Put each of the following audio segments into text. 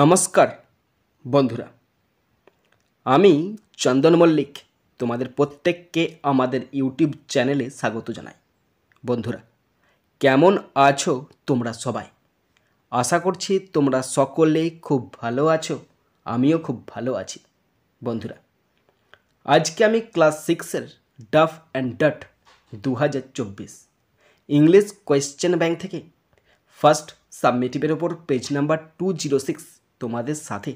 নমস্কার বন্ধুরা আমি চন্দন মল্লিক তোমাদের প্রত্যেককে আমাদের ইউটিউব চ্যানেলে স্বাগত জানাই বন্ধুরা কেমন আছো তোমরা সবাই আশা করছি তোমরা সকলে খুব ভালো আছো আমিও খুব ভালো আছি বন্ধুরা আজকে আমি ক্লাস সিক্সের ডাফ অ্যান্ড ডট দু ইংলিশ কোয়েশ্চেন ব্যাংক থেকে ফার্স্ট সাবমিটিভের ওপর page number two zero six তোমাদের সাথে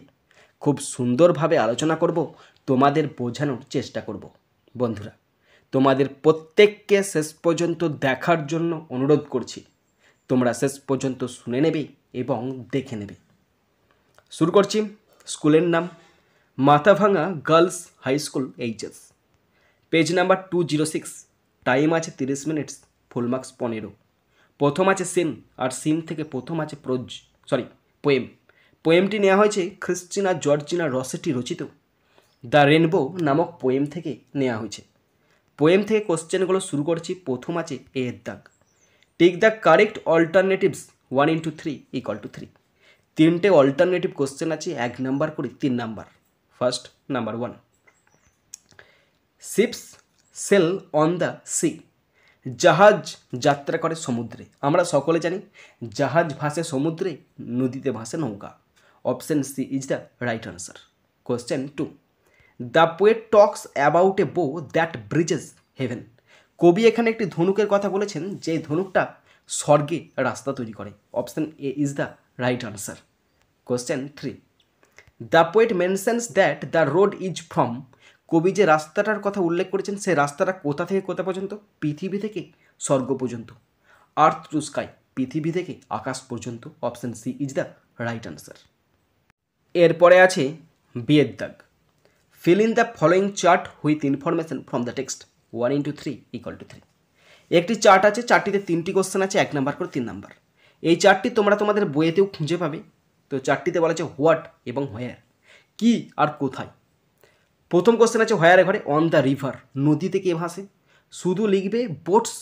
খুব সুন্দরভাবে আলোচনা করব তোমাদের বোঝানোর চেষ্টা করব বন্ধুরা তোমাদের প্রত্যেককে শেষ পর্যন্ত দেখার জন্য অনুরোধ করছি তোমরা শেষ পর্যন্ত শুনে নেবে এবং দেখে নেবে শুরু করছি স্কুলের নাম Mathabhanga girls high school HS page number two zero six time আছে তিরিশ মিনিটস ফুল মার্কস পনেরো প্রথম আছে সিন আর সিন থেকে প্রথম আছে প্রোজ সরি পোয়েম পোয়েমটি নেওয়া হয়েছে খ্রিস্টিনা জর্জিনা রসেটি রচিত দ্য রেনবো নামক পোয়েম থেকে নেওয়া হয়েছে পোয়েম থেকে কোশ্চেনগুলো শুরু করছি প্রথম আছে এ এর দাগ take the correct alternatives one into three equal to three তিনটে অল্টারনেটিভ কোশ্চেন আছে এক নাম্বার করে তিন number first number one ships sail on the sea জাহাজ যাত্রা করে সমুদ্রে আমরা সকলে জানি জাহাজ ভাসে সমুদ্রে নদীতে ভাসে নৌকা option C is the right answer question two the poet talks about a bow that Bridges haven কবি এখানে একটি ধনুকের কথা বলেছেন যে ধনুকটা স্বর্গে রাস্তা তৈরি করে option A is the right answer question three the poet mentions that the road is from কবি যে রাস্তাটার কথা উল্লেখ করেছেন সে রাস্তাটা কোথা থেকে কোথা পর্যন্ত পৃথিবী থেকে স্বর্গ পর্যন্ত আর্থ টু স্কাই পৃথিবী থেকে আকাশ পর্যন্ত option C is the right answer এরপরে আছে বিয়ের দাগ fill in the following chart with information from the text one into three equal to three একটি চার্ট আছে চারটিতে তিনটি কোশ্চেন আছে এক নাম্বার করে তিন নাম্বার এই চারটি তোমরা তোমাদের বইয়েতেও খুঁজে পাবে তো চারটিতে বলা আছে হোয়াট এবং হোয়ার কি আর কোথায় প্রথম কোশ্চেন আছে হোয়ার ঘরে অন দ্য রিভার নদীতে কে ভাসে শুধু লিখবে boats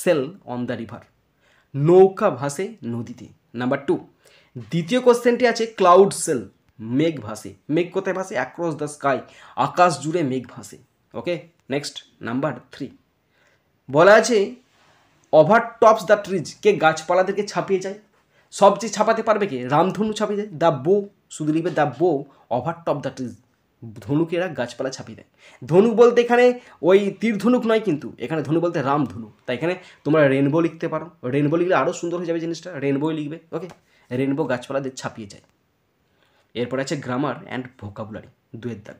sail on the river নৌকা ভাসে নদীতে নাম্বার টু দ্বিতীয় কোশ্চেনটি আছে ক্লাউড সেল মেঘ ভাসে মেঘ কোথায় ভাসে অ্যাক্রস দ্য স্কাই আকাশ জুড়ে মেঘ ভাসে ওকে নেক্সট নাম্বার থ্রি বলা আছে ওভার টপস দ্য ট্রিজ কে গাছপালাদেরকে ছাপিয়ে যায় সবচেয়ে ছাপাতে পারবে কে রামধনু ছাপিয়ে যায় দ্য বো শুধু লিখবে the bow over top the trees ধনুকেরা গাছপালা ছাপিয়ে দেয় ধনুক বলতে এখানে ওই তীর ধনুক নয় কিন্তু এখানে ধনুক বলতে রাম ধনুক তাই এখানে তোমরা রেনবো লিখতে পারো রেনবো লিখলে আরও সুন্দর হয়ে যাবে জিনিসটা রেনবোই লিখবে ওকে রেনবো গাছপালা ছাপিয়ে যায় এরপরে আছে গ্রামার অ্যান্ড ভোকাবুলারি দুয়ের দাগ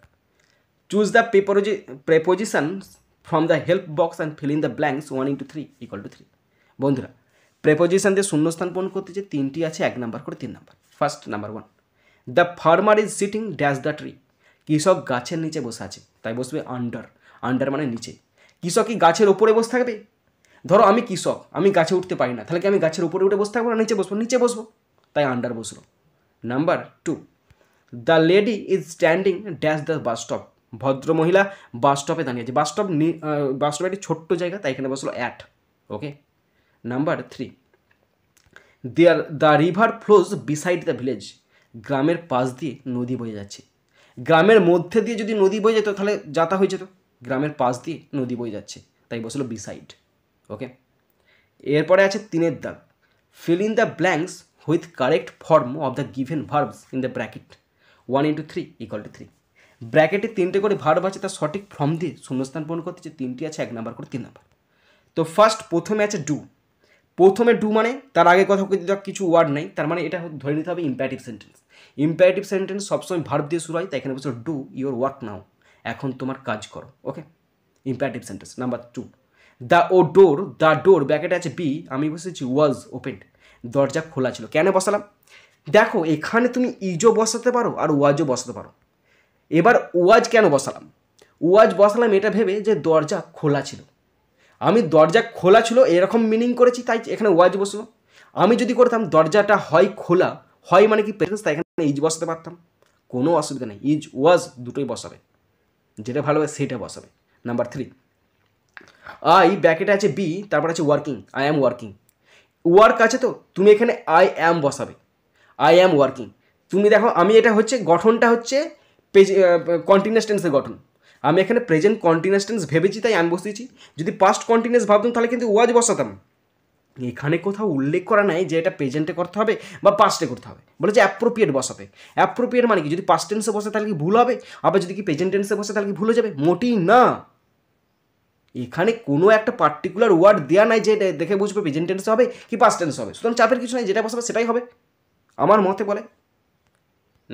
চুজ দ্য পেপোজি preposition from the help box and fill in the blanks one into three equal to three বন্ধুরা প্রেপোজিশন দিয়ে শূন্যস্থান পূরণ করতে যে তিনটি আছে এক নাম্বার করে তিন number first number one the farmer is sitting dash the tree কৃষক গাছের নিচে বসে আছে তাই বসবে আন্ডার আন্ডার মানে নিচে কৃষক কি গাছের ওপরে বসে থাকবে ধরো আমি কৃষক আমি গাছে উঠতে পারি না তাহলে কি আমি গাছের উপরে উঠে বসে থাকবো না নিচে বসবো নিচে বসবো তাই আন্ডার বসলো number two the lady is standing dash the bus stop ভদ্র মহিলা বাস স্টপে দাঁড়িয়ে আছে বাস স্টপ বাস স্টপ একটি ছোট্ট জায়গা তাই এখানে বসলো at okay number three there the river flows beside the village গ্রামের পাশ দিয়ে নদী বয়ে যাচ্ছে গ্রামের মধ্যে দিয়ে যদি নদী বয়ে যেত তাহলে যাতা হয়ে যেত গ্রামের পাশ দিয়ে নদী বয়ে যাচ্ছে তাই বসলো বিসাইড ওকে এরপরে আছে তিনের দাগ fill in the blanks with correct form of the given verbs in the bracket one into three equal to three ব্র্যাকেটে তিনটে করে ভার্ব আছে তার সঠিক ফর্ম দিয়ে শূন্যস্থান পূরণ করতেছে তিনটি আছে এক নাম্বার করে তিন নাম্বার তো ফার্স্ট প্রথমে আছে ডু প্রথমে ডু মানে তার আগে কথা কিছু ওয়ার্ড নেই তার মানে এটা ধরে নিতে হবে ইম্প্যারেটিভ সেন্টেন্স ইম্প্যারেটিভ সেন্টেন্স সবসময় ভার্ব দিয়ে শুরু হয় তাই এখানে বলছো ডু ইউর ওয়ার্ক নাও এখন তোমার কাজ করো okay imperative sentence number two the ও ডোর দ্য ডোর ব্যাকেটে আছে বি আমি বসেছি ওয়াজ ওপেন দরজা খোলা ছিল কেন বসালাম দেখো এখানে তুমি ইজও বসাতে পারো আর ওয়াজও বসাতে পারো এবার ওয়াজ কেন বসালাম ওয়াজ বসালাম এটা ভেবে যে দরজা খোলা ছিল আমি দরজা খোলা ছিল এরকম মিনিং করেছি তাই এখানে ওয়াজ বসলো আমি যদি করতাম দরজাটা হয় খোলা হয় মানে কি প্রেজেন্স তাই এখানে ইজ বসাতে পারতাম কোনো অসুবিধা নেই ইজ ওয়াজ দুটোই বসাবে যেটা ভালো হবে সেটা বসাবে নাম্বার থ্রি আই ব্যাকেটে আছে বি তারপর আছে working I am working work আছে তো তুমি এখানে আই অ্যাম বসাবে আই অ্যাম ওয়ার্কিং তুমি দেখো আমি এটা হচ্ছে গঠনটা হচ্ছে পেজ কন্টিনিউস টেন্সের গঠন আমি এখানে প্রেজেন্ট কন্টিনিউস টেন্স ভেবেছি তাই আমি বসেছি যদি পাস্ট কন্টিনিউস ভাবতাম তাহলে কিন্তু ওয়াজ বসাতাম এখানে কোথাও উল্লেখ করা নাই যে এটা প্রেজেন্টে করতে হবে বা পাস্টে করতে হবে বলে যে অ্যাপ্রোপ্রিয়েট বসাতে অ্যাপ্রোপ্রিয়েট মানে কি যদি পাস্ট টেন্সে বসে তাহলে কি ভুল হবে আবার যদি কি প্রেজেন্ট টেন্সে বসে তাহলে কি ভুল হয়ে যাবে মোটেই না এখানে কোনো একটা পার্টিকুলার ওয়ার্ড দেওয়া নাই যে দেখে বুঝবে প্রেজেন্ট টেন্স হবে কি পাস্ট টেন্স হবে সুতরাং চাপের কিছু নাই যেটা বসাবে সেটাই হবে আমার মতে বলে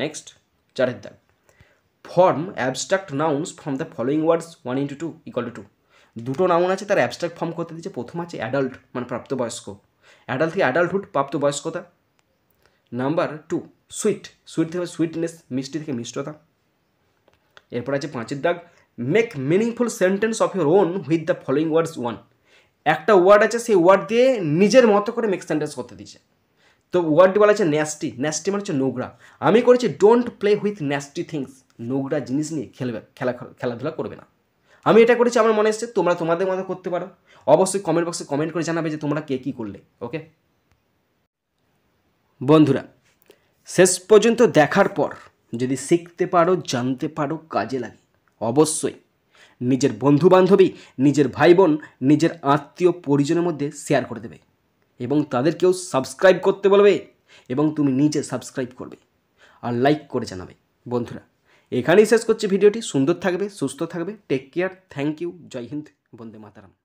নেক্সট চারের দাগ form abstract nouns from the following words one into two equal to two দুটো নাউন আছে তার অ্যাবস্ট্রাক্ট ফর্ম করতে দিচ্ছে প্রথম আছে অ্যাডাল্ট মানে প্রাপ্তবয়স্ক অ্যাডাল্ট থেকে অ্যাডাল্টহুড প্রাপ্তবয়স্কতা নাম্বার টু সুইট সুইট থেকে সুইটনেস মিষ্টি থেকে মিষ্টতা এরপর আছে পাঁচের দাগ make meaningful sentence of your own with the following words one একটা ওয়ার্ড আছে সেই ওয়ার্ড দিয়ে নিজের মতো করে মেক সেন্টেন্স করতে দিচ্ছে তো ওয়ার্ডটি বলা হচ্ছে ন্যাস্টি ন্যাস্টি মানে হচ্ছে নোংরা আমি করেছি don't play with nasty things নোংরা জিনিস নিয়ে খেলবে খেলা খেলাধুলা করবে না আমি এটা করেছি আমার মনে হচ্ছে তোমরা তোমাদের মতো করতে পারো অবশ্যই কমেন্ট বক্সে কমেন্ট করে জানাবে যে তোমরা কে কী করলে ওকে বন্ধুরা শেষ পর্যন্ত দেখার পর যদি শিখতে পারো জানতে পারো কাজে লাগে অবশ্যই নিজের বন্ধু বান্ধবী নিজের ভাই বোন নিজের আত্মীয় পরিজনের মধ্যে শেয়ার করে দেবে এবং তাদেরকেও সাবস্ক্রাইব করতে বলবে এবং তুমি নিজে সাবস্ক্রাইব করবে আর লাইক করে জানাবে বন্ধুরা এখানেই শেষ করছি ভিডিওটি সুন্দর থাকবে সুস্থ থাকবে টেক কেয়ার থ্যাংক ইউ জয় হিন্দ বন্দে মাতারাম